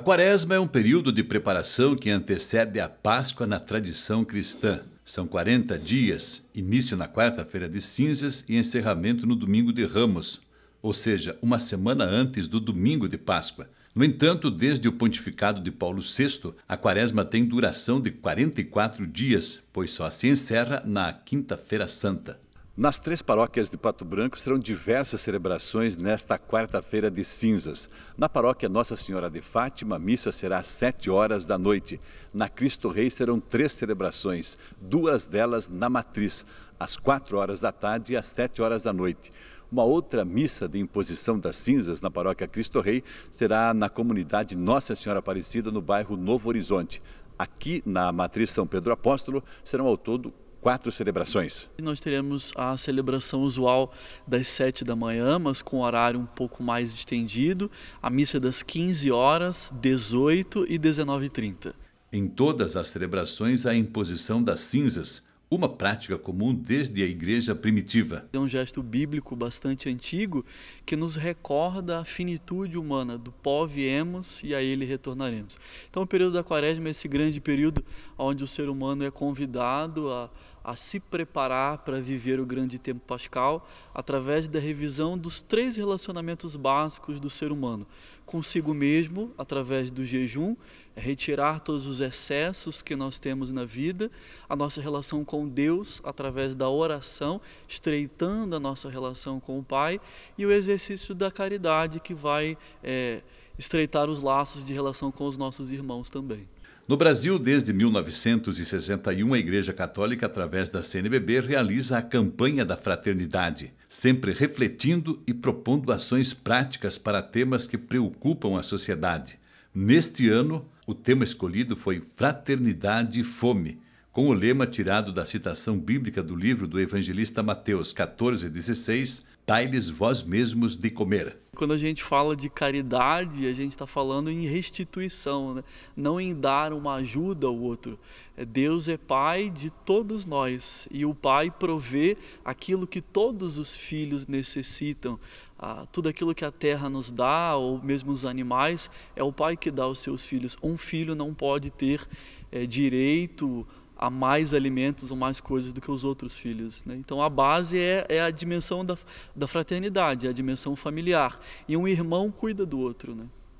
A quaresma é um período de preparação que antecede a Páscoa na tradição cristã. São 40 dias, início na quarta-feira de cinzas e encerramento no domingo de Ramos, ou seja, uma semana antes do domingo de Páscoa. No entanto, desde o pontificado de Paulo VI, a quaresma tem duração de 44 dias, pois só se encerra na Quinta-feira Santa. Nas três paróquias de Pato Branco serão diversas celebrações nesta quarta-feira de cinzas. Na paróquia Nossa Senhora de Fátima, a missa será às sete horas da noite. Na Cristo Rei serão três celebrações, duas delas na Matriz, às quatro horas da tarde e às sete horas da noite. Uma outra missa de imposição das cinzas na paróquia Cristo Rei será na comunidade Nossa Senhora Aparecida, no bairro Novo Horizonte. Aqui na Matriz São Pedro Apóstolo serão ao todo quatro celebrações. Nós teremos a celebração usual das sete da manhã, mas com horário um pouco mais estendido, a missa das 15 horas, 18 e 19 e 30 Em todas as celebrações, a imposição das cinzas, uma prática comum desde a igreja primitiva. É um gesto bíblico bastante antigo que nos recorda a finitude humana, do pó viemos e a ele retornaremos. Então o período da quaresma é esse grande período onde o ser humano é convidado a, a se preparar para viver o grande tempo pascal através da revisão dos três relacionamentos básicos do ser humano. Consigo mesmo, através do jejum, retirar todos os excessos que nós temos na vida, a nossa relação com Deus através da oração, estreitando a nossa relação com o Pai, e o exercício da caridade que vai é, estreitar os laços de relação com os nossos irmãos também. No Brasil, desde 1961, a Igreja Católica, através da CNBB, realiza a campanha da fraternidade, sempre refletindo e propondo ações práticas para temas que preocupam a sociedade. Neste ano, o tema escolhido foi Fraternidade e Fome, com o lema tirado da citação bíblica do livro do evangelista Mateus 14,16, dai-lhes vós mesmos de comer. Quando a gente fala de caridade, a gente está falando em restituição, né? não em dar uma ajuda ao outro. É, Deus é Pai de todos nós e o Pai provê aquilo que todos os filhos necessitam. Ah, tudo aquilo que a terra nos dá, ou mesmo os animais, é o Pai que dá aos seus filhos. Um filho não pode ter é, direito a mais alimentos ou mais coisas do que os outros filhos. Né? Então a base é, é a dimensão da, da, fraternidade, é a dimensão familiar. E um irmão cuida do outro. Né?